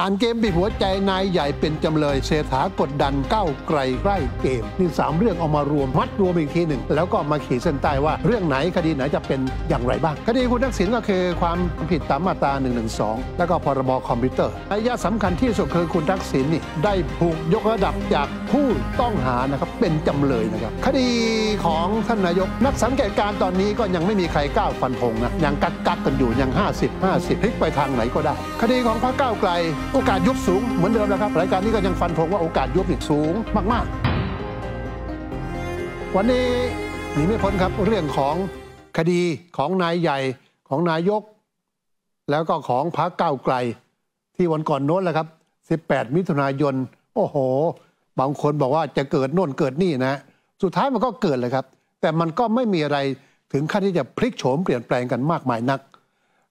่านเกมบีหัวใจนายใหญ่เป็นจำเลยเศรษฐากดดันเก้าไกลใกล้เกม นี่สามเรื่องเอามารวมมัดรวมอีกทีหนึ่งแล้วก็มาขีดเส้นใต้ว่า เรื่องไหนคดีไหนจะเป็นอย่างไรบ้าง คดีคุณทักษิณก็คือความผิดตามมาตรา1นึแล้วก็พรบคอมพิวเตอร์ระยะสำคัญที่สุดคือคุณทักษิณนี่ได้ผูกยกระดับจากผู้ต้องหานะครับเป็นจำเลยนะครับคดีของท่านนายก นักสังเกตการตอนนี้ก็ยังไม่มีใครกล้าฟันธงนะยังกักกักกันอยู่ยัง50 50พลิกไปทางไหนก็ได้ คดีของพระก้าวไกลโอกาสยุบสูงเหมือนเดิมแล้วครับรายการนี้ก็ยังฟันธงว่าโอกาสยุบอีกสูงมาก ๆ วันนี้หนีไม่พ้นครับเรื่องของคดีของนายใหญ่ของนายกแล้วก็ของพรรคก้าวไกล ที่วันก่อนโน้นแหละครับ 18 มิถุนายนโอ้โห บางคนบอกว่าจะเกิดโน่นเกิดนี่นะ สุดท้ายมันก็เกิดเลยครับ แต่มันก็ไม่มีอะไรถึงขั้นที่จะพลิกโฉมเปลี่ยนแปลงกันมากมายนัก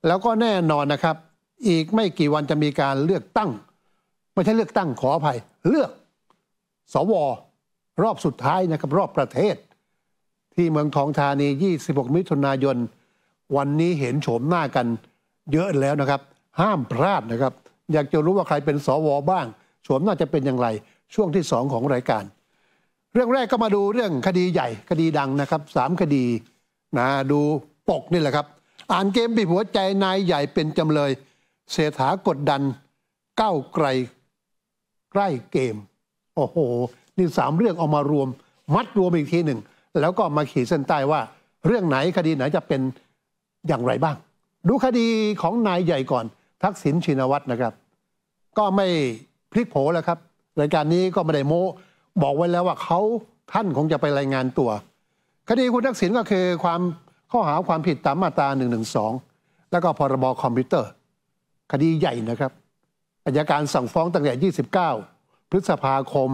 แล้วก็แน่นอนนะครับอีกไม่กี่วันจะมีการเลือกตั้ง ไม่ใช่เลือกตั้งขออภัย เลือก สวรอบสุดท้ายนะครับ รอบประเทศ ที่เมืองทองธานี26 มิถุนายนวันนี้เห็นโฉมหน้ากัน เยอะแล้วนะครับ ห้ามพลาดนะครับ อยากจะรู้ว่าใครเป็นสวบ้างโฉมหน้าจะเป็นอย่างไร ช่วงที่สองของรายการ เรื่องแรกก็มาดูเรื่องคดีใหญ่คดีดังนะครับสามคดีนะดูปกนี่แหละครับอ่านเกมบีบหัวใจนายใหญ่เป็นจำเลยเสถากดดันก้าวไกลใกล้เกมโอ้โหนี่สามเรื่องเอามารวมมัดรวมอีกทีหนึ่งแล้วก็มาขีดเส้นใต้ว่า เรื่องไหนคดีไหนจะเป็นอย่างไรบ้าง ดูคดีของนายใหญ่ก่อน ทักษิณชินวัตรนะครับ ก็ไม่พลิกโผแล้วครับรายการนี้ก็ไม่ได้โมบอกไว้แล้วว่าเขาท่านคงจะไปรายงานตัว คดีคุณทักษิณก็คือความข้อหาความผิดตามมาตรา1นึแล้วก็พรบอรคอมพิวเตอร์คดีใหญ่นะครับอายการสั่งฟ้องตั้งแต่ 29 พฤษภาคม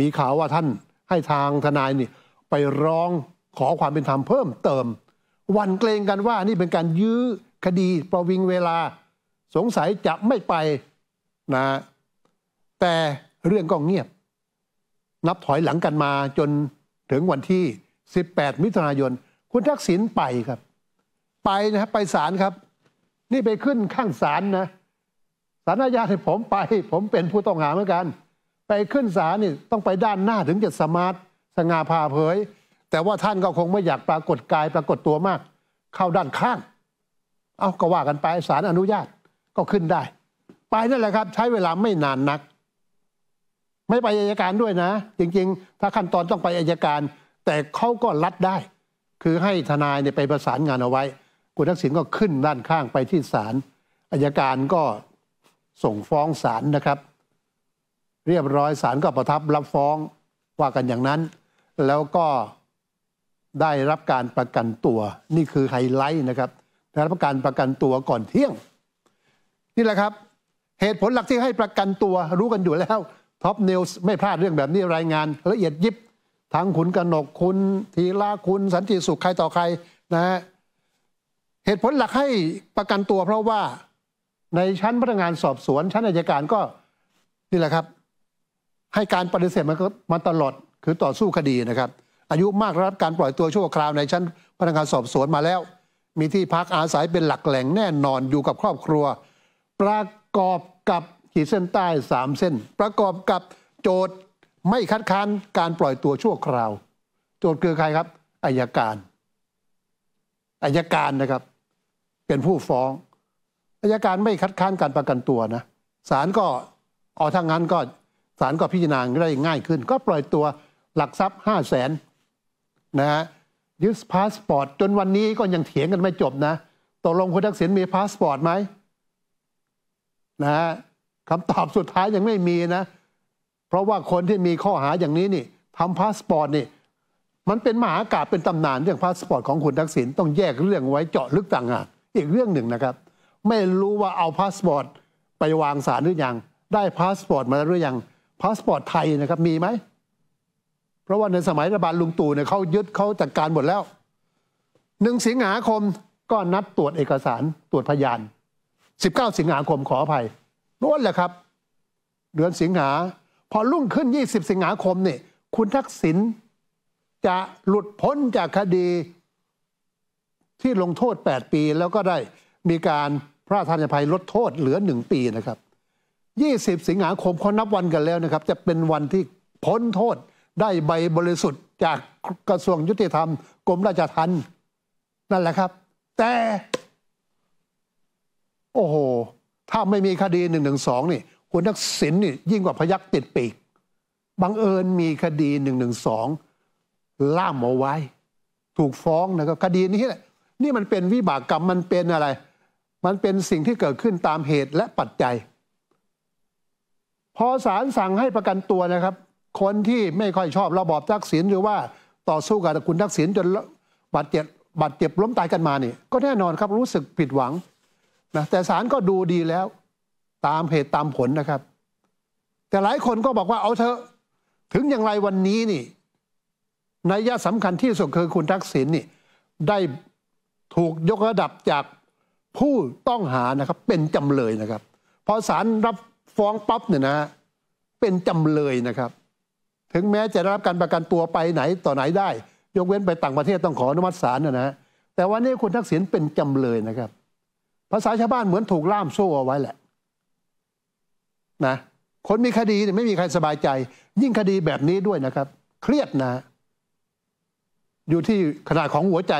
มีข่าวว่าท่านให้ทางทนายนี่ ไปร้องขอความเป็นธรรมเพิ่มเติม วันเกรงกันว่านี่เป็นการยื้อคดีประวิงเวลา สงสัยจะไม่ไป นะ แต่เรื่องก็เงียบ นับถอยหลังกันมาจนถึงวันที่ 18 มิถุนายน คุณทักษิณไปครับ ไปนะครับไปศาลครับนี่ไปขึ้นข้างศาลนะศาลอาญาที่ผมไป ผมเป็นผู้ต้องหาเหมือนกัน ไปขึ้นศาลนี่ต้องไปด้านหน้าถึงจะสมาร์ทสง่าผ่าเผย แต่ว่าท่านก็คงไม่อยากปรากฏกายปรากฏตัวมาก เข้าด้านข้าง เอาก็ว่ากันไปศาลอนุญาตก็ขึ้นได้ ไปนั่นแหละครับ ใช้เวลาไม่นานนัก ไม่ไปอายการด้วยนะ จริงๆ ถ้าขั้นตอนต้องไปอายการ แต่เขาก็รัดได้ คือให้ทนายเนี่ยไปประสานงานเอาไว้คุณทักษิณก็ขึ้นด้านข้างไปที่ศาลอายการก็ส่งฟ้องศาลนะครับ เรียบร้อยศาลก็ประทับรับฟ้องว่ากันอย่างนั้น แล้วก็ได้รับการประกันตัวนี่คือไฮไลท์นะครับได้รับการประกันตัวก่อนเที่ยง นี่แหละครับ เหตุผลหลักที่ให้ประกันตัว รู้กันอยู่แล้วท็อปนิวส์ไม่พลาดเรื่องแบบนี้รายงานละเอียดยิบทั้งคุณกนกคุณทีลาคุณสันติสุขใครต่อใครนะฮะเหตุผลหลักให้ประกันตัวเพราะว่าในชั้นพนักงานสอบสวน ชั้นอายการก็นี่แหละครับ ให้การปฏิเสธมันก็มาตลอดคือต่อสู้คดีนะครับ อายุมากรับการปล่อยตัวชั่วคราวในชั้นพนักงานสอบสวนมาแล้ว มีที่พักอาศัยเป็นหลักแหล่งแน่นอนอยู่กับครอบครัว ประกอบกับขีดเส้นใต้สามเส้น ประกอบกับโจทย์ไม่คัดค้านการปล่อยตัวชั่วคราว โจทย์คือใครครับอายการอายการนะครับเป็นผู้ฟ้องอายการไม่คัดค้านการประกันตัวนะศาลก็ออาทางนั้นก็ศาลก็พิจารณาได้ง่ายขึ้น ก็ปล่อยตัวหลักทรัพย์ห้าแสนนะฮะยึดพาสปอร์ต จนวันนี้ก็ยังเถียงกันไม่จบนะตกลงคุณทักษิณมีพาสปอร์ตไหมนะฮะคำตอบสุดท้ายยังไม่มีนะ เพราะว่าคนที่มีข้อหาอย่างนี้นี่ทำพาสปอร์ตนี่มันเป็นมหากาบเป็นตำนานเรื่องพาสปอร์ตของคุณทักษิณต้องแยกเรื่องไว้เจาะลึกต่างหากอีกเรื่องหนึ่งนะครับ ไม่รู้ว่าเอาพาสปอร์ตไปวางสารหรือยังได้พาสปอร์ตมาหรือยังพาสปอร์ตไทยนะครับมีไหมเพราะว่าในสมัยรัฐบาลลุงตู่เนี่ยเขายึดเขาจัดการหมดแล้วหนึ่งสิงหาคมก็นัดตรวจเอกสารตรวจพยาน19 สิงหาคมขออภัยนั่นแหละครับ เดือนสิงหา พอรุ่งขึ้น 20 สิงหาคมเนี่ยคุณทักษิณจะหลุดพ้นจากคดีที่ลงโทษ 8 ปีแล้วก็ได้มีการพระราชทานภัยลดโทษเหลือ 1 ปีนะครับ 20 สิงหาคมคนนับวันกันแล้วนะครับ จะเป็นวันที่พ้นโทษได้ใบบริสุทธิ์ จากกระทรวงยุติธรรมกรมราชทัณฑ์นั่นแหละครับ แต่โอ้โห ถ้าไม่มีคดี1นึนี่คุณทักษิณนี่ยิ่งกว่าพยักติดปีกบังเอิญมีคดี1นึล่ามเอาไว้ ถูกฟ้องนะครับคดีนี้แหละนี่มันเป็นวิบากกรรมมันเป็นอะไร มันเป็นสิ่งที่เกิดขึ้นตามเหตุและปัจจัย พอศาลสั่งให้ประกันตัวนะครับ คนที่ไม่ค่อยชอบระบอบทักษิณหรือว่าต่อสู้กับคุณทักษิณจนบาดเจ็บบาดเจ็บล้มตายกันมานี่ ก็แน่นอนครับ รู้สึกผิดหวังนะแต่ศาลก็ดูดีแล้ว ตามเหตุตามผลนะครับ แต่หลายคนก็บอกว่าเอาเถอะ ถึงอย่างไรวันนี้นี่ในย่ะสำคัญที่สุดคือคุณทักษิณนี่ ได้ถูกยกระดับจากผู้ต้องหานะครับเป็นจำเลยนะครับพอศาลรับฟ้องปั๊บเนี่ยนะเป็นจำเลยนะครับ ถึงแม้จะได้รับการประกันตัวไปไหนต่อไหนได้ ยกเว้นไปต่างประเทศต้องขออนุมัติศาลนะฮะแต่วันนี้คุณทักษิณเป็นจำเลยนะครับ ภาษาชาวบ้านเหมือนถูกล่ามโซ่เอาไว้แหละนะคนมีคดีเนี่ยไม่มีใครสบายใจ ยิ่งคดีแบบนี้ด้วยนะครับ เครียดนะ อยู่ที่ขนาดของหัวใจ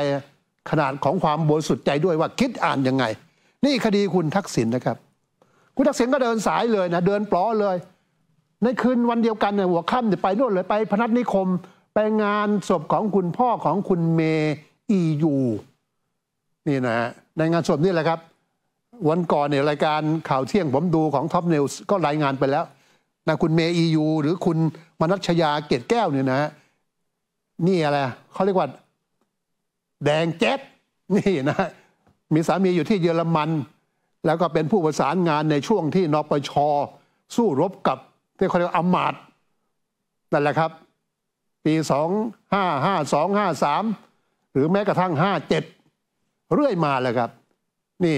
ขนาดของความบริสุทธิ์ใจด้วยว่าคิดอ่านยังไง นี่คดีคุณทักษิณนนะครับ คุณทักษิณก็เดินสายเลยนะเดินปลอเลย ในคืนวันเดียวกันเนี่ยหัวค่ำเนี่ยไปนู่นเลยไปพนัสนิคม ไปงานศพของคุณพ่อของคุณเมอียูนี่นะฮะในงานศพนี่แหละครับ วันก่อนเนี่ยรายการข่าวเที่ยง ผมดูของท็อปนิวส์ก็รายงานไปแล้วนะคุณเมอียูหรือคุณมนัชยาเกตแก้วเนี่ยนะฮะนี่อะไรเขาเรียกว่าแดงแจ๊ดนี่นะ มีสามีอยู่ที่เยอรมัน แล้วก็เป็นผู้ประสานงานในช่วงที่นปชสู้รบกับ ที่เขาเรียกอมาตนั่นแหละครับ ปี 255253 หรือแม้กระทั่ง 57 เรื่อยมาเลยครับ นี่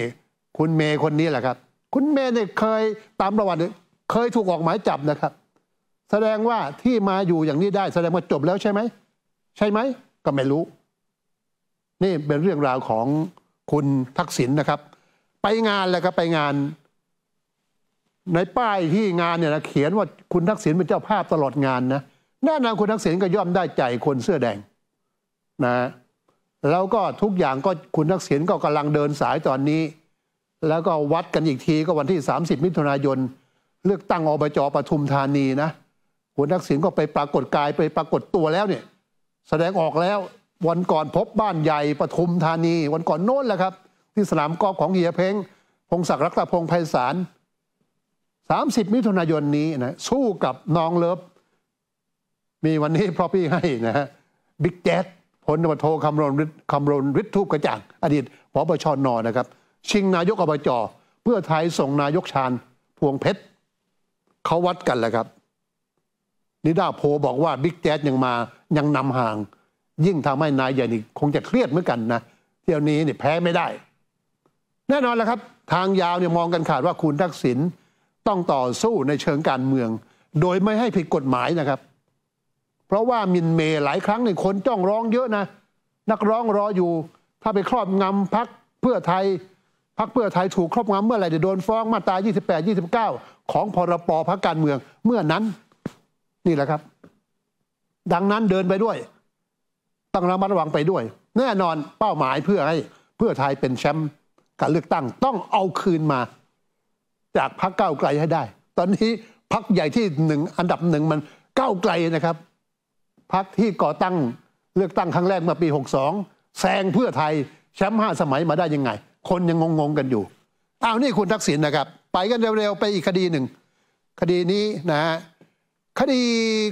คุณเมย์คนนี้แหละครับ คุณเมย์เนี่ยเคยตามประวัติเคยถูกออกหมายจับนะครับ แสดงว่าที่มาอยู่อย่างนี้ได้ แสดงว่าจบแล้วใช่ไหมใช่ไหมก็ไม่รู้นี่เป็นเรื่องราวของคุณทักษิณนะครับ ไปงานแล้วก็ไปงาน ในป้ายที่งานเนี่ยนะเขียนว่าคุณทักษิณเป็นเจ้าภาพตลอดงานนะแน่นอนคุณทักษิณก็ย่อมได้ใจคนเสื้อแดงนะแล้วก็ทุกอย่างก็คุณทักษิณก็กำลังเดินสายตอนนี้ แล้วก็วัดกันอีกทีก็วันที่ 30 มิถุนายนเลือกตั้งอบจปทุมธานีนะ คุณทักษิณก็ไปปรากฏกายไปปรากฏตัวแล้วเนี่ย แสดงออกแล้ววันก่อนพบบ้านใหญ่ปทุมธานีวันก่อนโน้นแหละครับ ที่สนามกอล์ฟของเฮียเพงพงศักดิ์รักตะพงไพศาล30 มิถุนายนนี้นะสู้กับน้องเลิฟ มีวันนี้พรอพี่ให้นะฮะบิ๊กแจ๊ดพลวโทคำรณคำรณฤทธิ์ทูปกระจ่างอดีตพบชนนะครับ ชิงนายกอบจเพื่อไทยส่งนายกชาญพวงเพชรเขาวัดกันแหละครับนิดาโพบอกว่าบิ๊กแจ๊ดยังมายังนำห่างยิ่งทำให้นายใหญ่นี่คงจะเครียดเหมือนกันนะเที่ยวนี้เนี่ยแพ้ไม่ได้ แน่นอนแล้วครับ ทางยาวเนี่ยมองกันขาดว่าคุณทักษิณต้องต่อสู้ในเชิงการเมือง โดยไม่ให้ผิดกฎหมายนะครับ เพราะว่ามินเมหลายครั้งในคนจ้องร้องเยอะนะ นักร้องรออยู่ ถ้าไปครอบงำพักเพื่อไทย พักเพื่อไทยถูกครอบงำเมื่อไหร่จะโดนฟ้องมาตรา28 29 ของพรปพักการเมืองเมื่อนั้นนี่แหละครับ ดังนั้นเดินไปด้วยต้องระมัดระวังไปด้วย แน่นอนเป้าหมายเพื่อให้เพื่อไทยเป็นแชมป์การเลือกตั้งต้องเอาคืนมาจากพรรคก้าไกลให้ได้ ตอนนี้พรรคใหญ่ที่หนึ่งอันดับหนึ่งมันเก้าไกลนะครับ พรรคที่ก่อตั้งเลือกตั้งครั้งแรกมมปีหปี62แซงเพื่อไทยแชมป์ห้าสมัยมาได้ยังไง คนยังงงๆกันอยู่เอานี่คุณทักษิณนะครับ ไปกันเร็วๆไปอีกคดีหนึ่งคดีนี้นะฮะคดี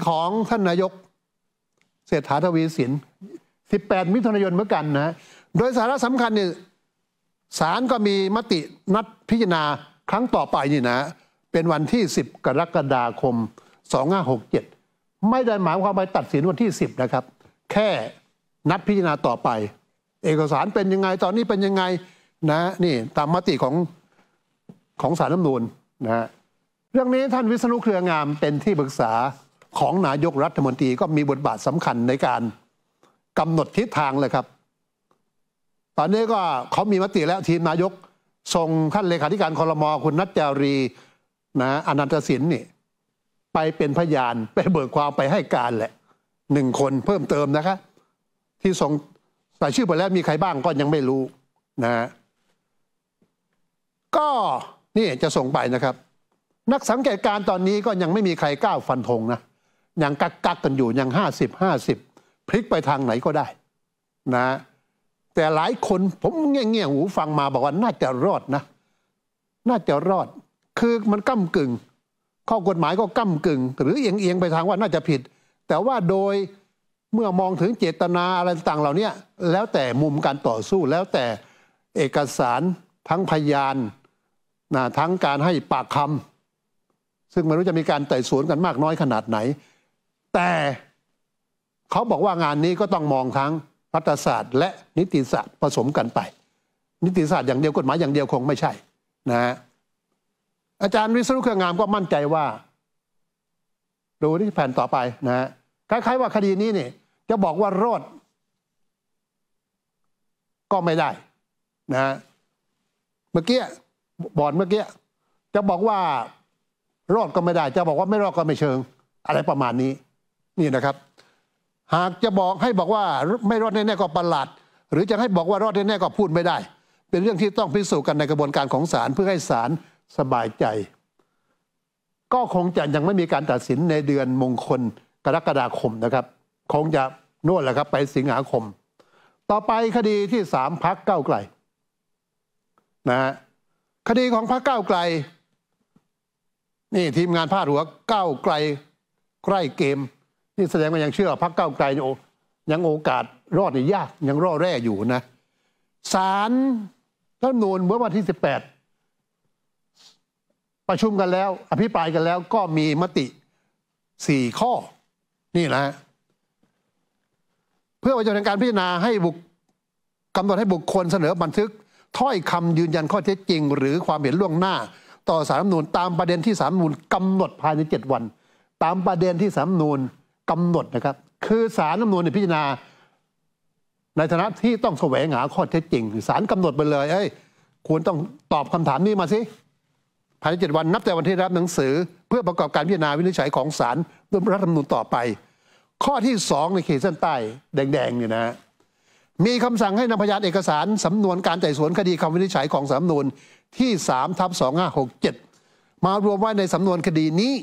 ของท่านนายกเศรษฐาทวีสิน18 มิถุนายนเหมือนกันนะ โดยสาระสำคัญเนี่ยศาลก็มีมตินัดพิจารณาครั้งต่อไปนี่นะ เป็นวันที่ 10 กรกฎาคม2567 ไม่ได้หมายความไปตัดสินวันที่ 10 นะครับ แค่นัดพิจารณาต่อไป เอกสารเป็นยังไงตอนนี้เป็นยังไงนะนี่ตามมติของ ของสารน้ำนูนนะฮะเรื่องนี้ท่านวิษณุเครืองามเป็นที่ปรึกษาของนายกรัฐมนตรีก็มีบทบาทสำคัญในการกำหนดทิศทางเลยครับ ตอนนี้ก็เขามีมติแล้ว ทีมนายกส่งท่านเลขาธิการคอรมอคุณนัทจารี นะอนันตศิลป์นี่ ไปเป็นพยานไปเบิกความไปให้การแหละ หนึ่งคนเพิ่มเติมนะคะที่ส่งใส่ชื่อไปแล้วมีใครบ้างก็ยังไม่รู้นะก็ นี่จะส่งไปนะครับ นักสังเกตการตอนนี้ก็ยังไม่มีใครกล้า ฟันธงนะยังกักกักกันอยู่ยังห้าสิบห้าสิบพลิกไปทางไหนก็ได้ นะ แต่หลายคนผมเงี้ยหูฟังมาบอกว่าน่าจะรอดนะ น่าจะรอดคือมันก้ากึ่งข้อกฎหมายก็ก้ากึ่งหรือเอียงเอียงไปทางว่าน่าจะผิด แต่ว่าโดยเมื่อมองถึงเจตนาอะไรต่างเหล่านี้แล้วแต่มุมการต่อสู้แล้วแต่เอกสารทั้งพยานนะทั้งการให้ปากคำซึ่งไม่รู้จะมีการไต่สวนกันมากน้อยขนาดไหนแต่เขาบอกว่างานนี้ก็ต้องมองทั้งรัฐศาสตร์ และนิติศาสตร์ผสมกันไป นิติศาสตร์อย่างเดียวกฎหมายอย่างเดียวคงไม่ใช่นะฮะอาจารย์วิศรุเครืองามก็มั่นใจว่า ดูที่แผ่นต่อไปนะฮะคล้าย ๆว่าคดีนี้เนี่ยจะบอกว่ารอดก็ไม่ได้นะฮะเมื่อกี้บอดเมื่อกี้จะบอกว่ารอดก็ไม่ได้ จะบอกว่าไม่รอดก็ไม่เชิง อะไรประมาณนี้นี่นะครับ หากจะบอกให้บอกว่าไม่รอดแน่ๆก็ประหลาดหรือจะให้บอกว่ารอดแน่ๆก็พูดไม่ได้ เป็นเรื่องที่ต้องพิสูจน์กันในกระบวนการของศาลเพื่อให้ศาลสบายใจ ก็คงจะยังไม่มีการตัดสินในเดือนมงคลกรกฎาคมนะครับคงจะนวดแหละครับไปสิงหาคม ต่อไปคดีที่สามพักเก้าไกลนะฮะคดีของพักเก้าไกลนี่ทีมงานพาดหัวเก้าไกลใกล้เกมนี่แสดงว่ายังเชื่อพรรคก้าไกลยังโอกาสรอดนยากยังรอดแร่อยู่นะศาลรัฐมนูลเมื่อวันที่ 18 ประชุมกันแล้ว อภิปรายกันแล้วก็มีมติ 4 ข้อนี่นะเพื่อประโยชน์ในการพิจารณาให้บุคกำหนดให้บุคคลเสนอบันทึกถ้อยคำยืนยันข้อเท็จจริงหรือความเห็นล่วงหน้า ต่อสารมนูลตามประเด็นที่สารมนูลกำหนดภายใน7วัน ตามประเด็นที่สารมนูลกำหนดนะครับ คือสารน้ำนวนพิจารณา ในฐานะที่ต้องแสวงหาข้อเท็จจริงสารกำหนดไปเลยเอ้ยควรต้องตอบคำถามนี้มาสิภายในเจ็ดวันนับแต่วันที่รับหนังสือเพื่อประกอบการพิจารณาวินิจฉัยของสารรัฐธรรมนูญต่อไป ข้อที่สองในเขตเส้นใต้ แดงๆเนี่ยนะ มีคำสั่งให้นำพยานเอกสารสำนวนการไต่สวนคดีคำวินิจฉัยของสาำนวนที่3ทับเจ็ดมารวมไว้ในสำนวนคดีนี้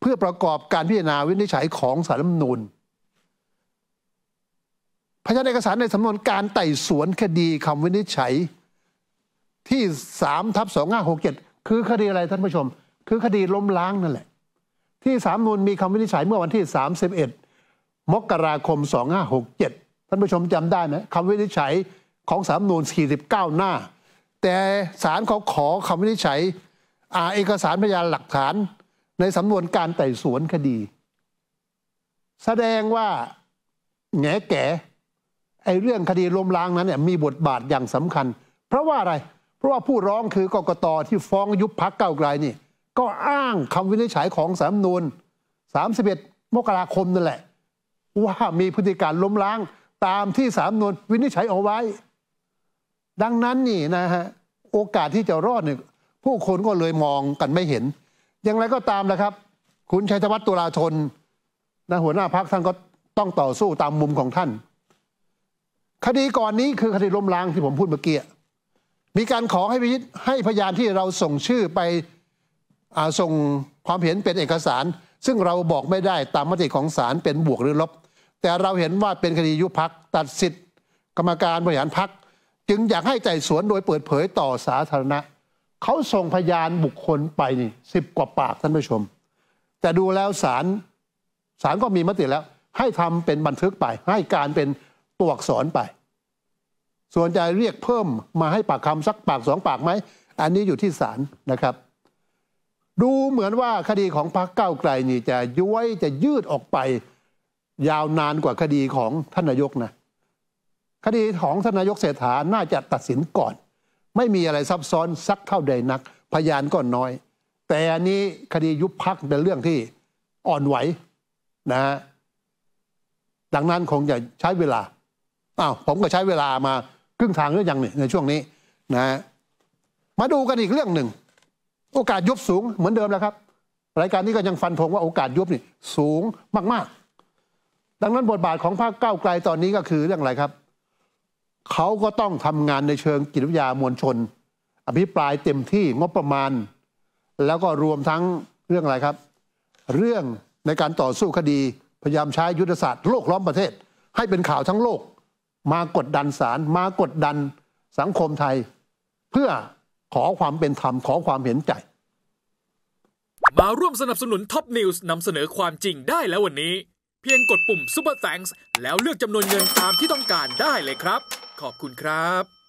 เพื่อประกอบการพิจารณาวินิจฉัยของสารรัฐมนูลพยานเอกสารในสำนวนการไต่สวนคดีคำวินิจฉัยที่3ทับ2567คือคดีอะไรท่านผู้ชม คือคดีล้มล้างนั่นแหละที่สามนูนมีคำวินิจฉัยเมื่อวันที่ 31 มกราคม 2567 ท่านผู้ชมจำได้ไหมคำวินิจฉัยของสามนูน49 หน้า แต่ศาลเขาขอคำวินิจฉัยเอกสารพยานหลักฐานในสำนวนการไต่สวนคดี แสดงว่าแง่แก่ไอ้เรื่องคดีล้มล้างนั้นเนี่ยมีบทบาทอย่างสำคัญ เพราะว่าอะไรเพราะว่าผู้ร้องคือกกตที่ฟ้องยุบพักเก้าไกลนี่ ก็อ้างคำวินิจฉัยของสำนวน 31มกราคมนั่นแหละว่ามีพฤติการล้มล้างตามที่สำนวนวินิจฉัยเอาไว้ ดังนั้นนี่นะฮะโอกาสที่จะรอดเนี่ยผู้คนก็เลยมองกันไม่เห็นย่างไรก็ตามนะครับคุณชัยธวัฒน์ตุลาชนนะหัวหน้าพักท่านก็ต้องต่อสู้ตามมุมของท่านคดีก่อนนี้คือคดีล้มล้างที่ผมพูดเมื่อกี้ มีการขอให้พิจให้พยานที่เราส่งชื่อไปส่งความเห็นเป็นเอกสาร ซึ่งเราบอกไม่ได้ตามมติของศาลเป็นบวกหรือลบแต่เราเห็นว่าเป็นคดียุบพักตัดสิทธิ์ กรรมการบริหารพักจึงอยากให้ไต่สวนโดยเปิดเผยต่อสาธารณะเขาส่งพยานบุคคลไปนี่สิบกว่าปากท่านผู้ชมแต่ดูแล้วศาลศาลก็มีมติแล้วให้ทำเป็นบันทึกไป ให้การเป็นตัวอักษรไป ส่วนจะเรียกเพิ่มมาให้ปากคำสักปากสองปากไหม อันนี้อยู่ที่ศาลนะครับ ดูเหมือนว่าคดีของพรรคก้าไกลนี่จะย้วยจะยืดออกไปยาวนานกว่าคดีของท่านนายกนะคดีของท่านนายกเศรษฐาน่าจะตัดสินก่อนไม่มีอะไรซับซ้อนซักเท่าใดนักพยานก็น้อย แต่อันนี้คดียุบพักเป็นเรื่องที่อ่อนไหวนะฮะดังนั้นคงจะใช้เวลาอ้าวผมก็ใช้เวลามาครึ่งทางหรือยังในช่วงนี้นะฮะมาดูกันอีกเรื่องหนึ่งโอกาสยุบสูง เหมือนเดิมแล้วครับรายการนี้ก็ยังฟันธงว่าโอกาสยุบนี่ สูงมากๆ ดังนั้นบทบาทของพรรคก้าไกลตอนนี้ก็คือเรื่องอะไรครับเขาก็ต้องทำงานในเชิงกิจวิทยา มวลชน อภิปรายเต็มที่งบประมาณ แล้วก็รวมทั้งเรื่องอะไรครับ เรื่องในการต่อสู้คดี พยายามใช้ยุทธศาสตร์โลกล้อมประเทศ ให้เป็นข่าวทั้งโลก มากดดันศาลมากดดันสังคมไทย เพื่อขอความเป็นธรรมขอความเห็นใจ มาร่วมสนับสนุนท็อปนิวส์นำเสนอความจริงได้แล้ววันนี้ เพียงกดปุ่ม Super Thanks แล้วเลือกจำนวนเงินตามที่ต้องการได้เลยครับขอบคุณครับ